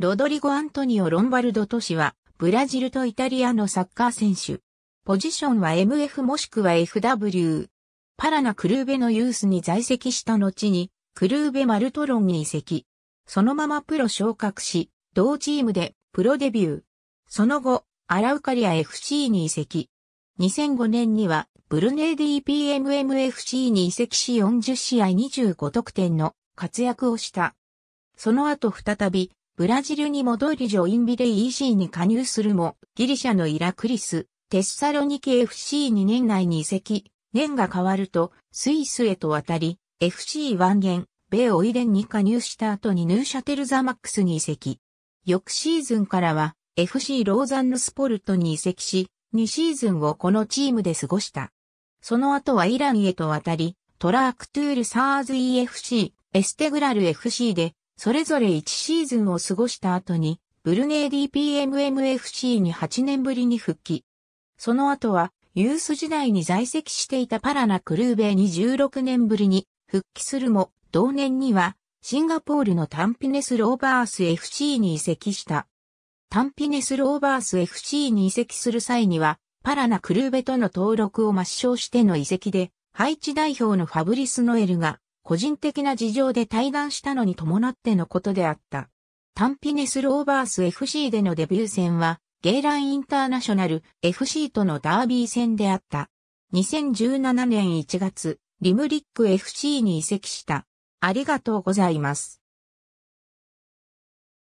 ロドリゴ・アントニオ・ロンバルド都市は、ブラジルとイタリアのサッカー選手。ポジションは MF もしくは FW。パラナ・クルーベのユースに在籍した後に、クルーベ・マルトロンに移籍。そのままプロ昇格し、同チームでプロデビュー。その後、アラウカリア FC に移籍。2005年には、ブルネーディ PMMFC に移籍し40試合25得点の活躍をした。その後再び、ブラジルに戻りジョインビレ EC に加入するも、ギリシャのイラクリス、テッサロニキ FC に年内に移籍、年が変わると、スイスへと渡り、FC ワンゲン、米オイデンに加入した後にヌーシャテルザマックスに移籍。翌シーズンからは、FC ローザンヌスポルトに移籍し、2シーズンをこのチームで過ごした。その後はイランへと渡り、トラークトゥールサーズ EFC、エステグラル FC でそれぞれ1シーズンを過ごした後に、ブルネイ DPMMFC に8年ぶりに復帰。その後は、ユース時代に在籍していたパラナクルーベに16年ぶりに復帰するも、同年には、シンガポールのタンピネスローバース FC に移籍した。タンピネスローバース FC に移籍する際には、パラナクルーベとの登録を抹消しての移籍で、ハイチ代表のファブリス・ノエルが個人的な事情で退団したのに伴ってのことであった。タンピネス・ローバース FC でのデビュー戦は、ゲイラン・インターナショナル FC とのダービー戦であった。2017年1月、リムリック FC に移籍した。ありがとうございます。